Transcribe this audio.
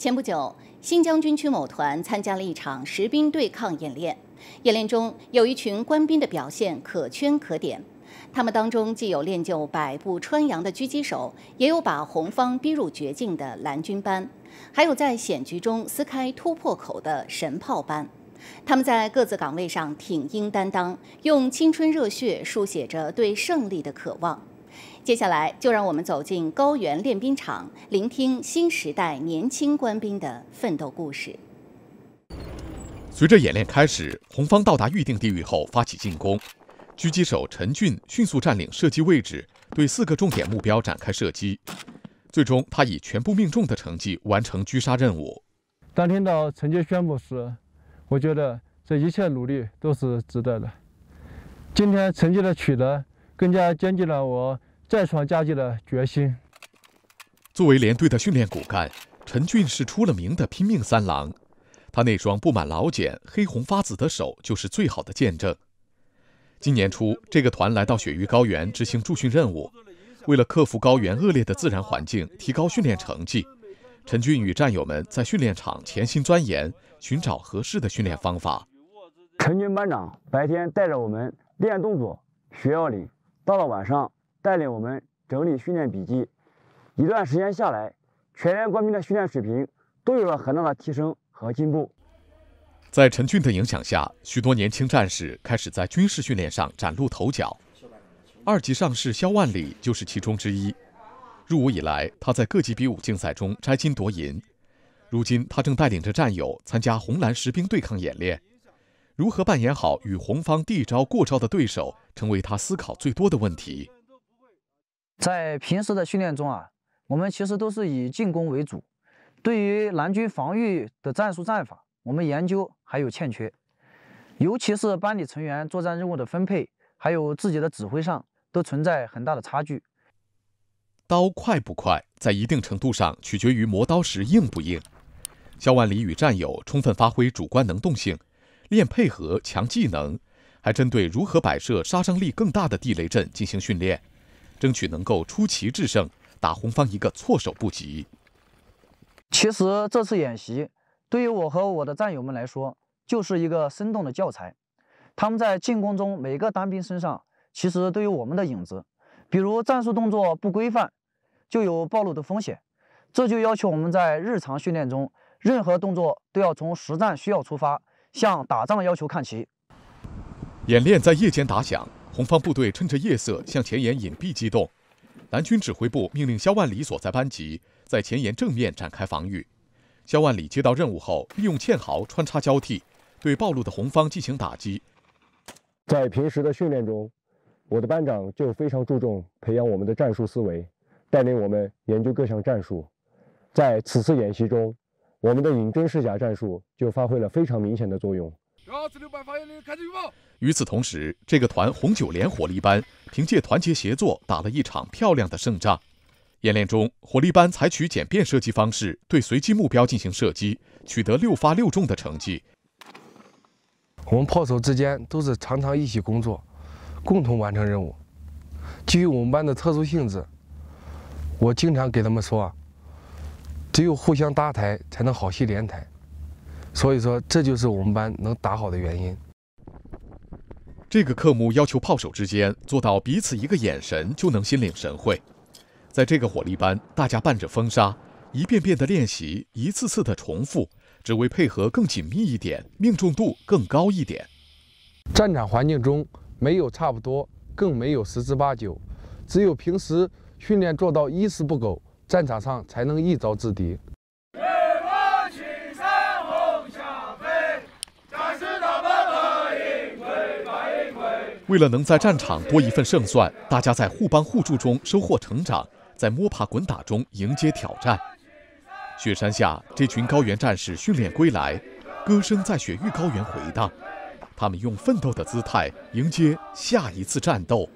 前不久，新疆军区某团参加了一场实兵对抗演练。演练中，有一群官兵的表现可圈可点。他们当中，既有练就百步穿杨的狙击手，也有把红方逼入绝境的蓝军班，还有在险局中撕开突破口的神炮班。他们在各自岗位上挺膺担当，用青春热血书写着对胜利的渴望。接下来，就让我们走进高原练兵场，聆听新时代年轻官兵的奋斗故事。随着演练开始，红方到达预定地域后发起进攻，狙击手陈俊迅速占领射击位置，对四个重点目标展开射击。最终，他以全部命中的成绩完成狙杀任务。当听到成绩宣布时，我觉得这一切努力都是值得的。今天成绩的取得。更加坚定了我再创佳绩的决心。作为连队的训练骨干，陈俊是出了名的拼命三郎，他那双布满老茧、黑红发紫的手就是最好的见证。今年初，这个团来到雪域高原执行驻训任务，为了克服高原恶劣的自然环境，提高训练成绩，陈俊与战友们在训练场潜心钻研，寻找合适的训练方法。陈俊班长白天带着我们练动作、学要领。到了晚上，带领我们整理训练笔记。一段时间下来，全连官兵的训练水平都有了很大的提升和进步。在陈俊的影响下，许多年轻战士开始在军事训练上崭露头角。二级上士肖万里就是其中之一。入伍以来，他在各级比武竞赛中摘金夺银。如今，他正带领着战友参加红蓝实兵对抗演练。如何扮演好与红方第一招过招的对手，成为他思考最多的问题。在平时的训练中啊，我们其实都是以进攻为主，对于蓝军防御的战术战法，我们研究还有欠缺，尤其是班里成员作战任务的分配，还有自己的指挥上，都存在很大的差距。刀快不快，在一定程度上取决于磨刀石硬不硬。肖万里与战友充分发挥主观能动性。练配合、强技能，还针对如何摆设杀伤力更大的地雷阵进行训练，争取能够出奇制胜，打红方一个措手不及。其实这次演习对于我和我的战友们来说就是一个生动的教材。他们在进攻中，每个单兵身上其实都有我们的影子。比如战术动作不规范，就有暴露的风险。这就要求我们在日常训练中，任何动作都要从实战需要出发。向打仗的要求看齐。演练在夜间打响，红方部队趁着夜色向前沿隐蔽机动。蓝军指挥部命令肖万里所在班级在前沿正面展开防御。肖万里接到任务后，利用堑壕穿插交替，对暴露的红方进行打击。在平时的训练中，我的班长就非常注重培养我们的战术思维，带领我们研究各项战术。在此次演习中。我们的隐真试假战术就发挥了非常明显的作用。与此同时，这个团红九连火力班凭借团结协作，打了一场漂亮的胜仗。演练中，火力班采取简便射击方式，对随机目标进行射击，取得六发六中的成绩。我们炮手之间都是常常一起工作，共同完成任务。基于我们班的特殊性质，我经常给他们说。只有互相搭台，才能好戏连台。所以说，这就是我们班能打好的原因。这个科目要求炮手之间做到彼此一个眼神就能心领神会。在这个火力班，大家伴着风沙，一遍遍的练习，一次次的重复，只为配合更紧密一点，命中度更高一点。战场环境中没有差不多，更没有十之八九，只有平时训练做到一丝不苟。战场上才能一招制敌。为了能在战场多一份胜算，大家在互帮互助中收获成长，在摸爬滚打中迎接挑战。雪山下，这群高原战士训练归来，歌声在雪域高原回荡。他们用奋斗的姿态迎接下一次战斗。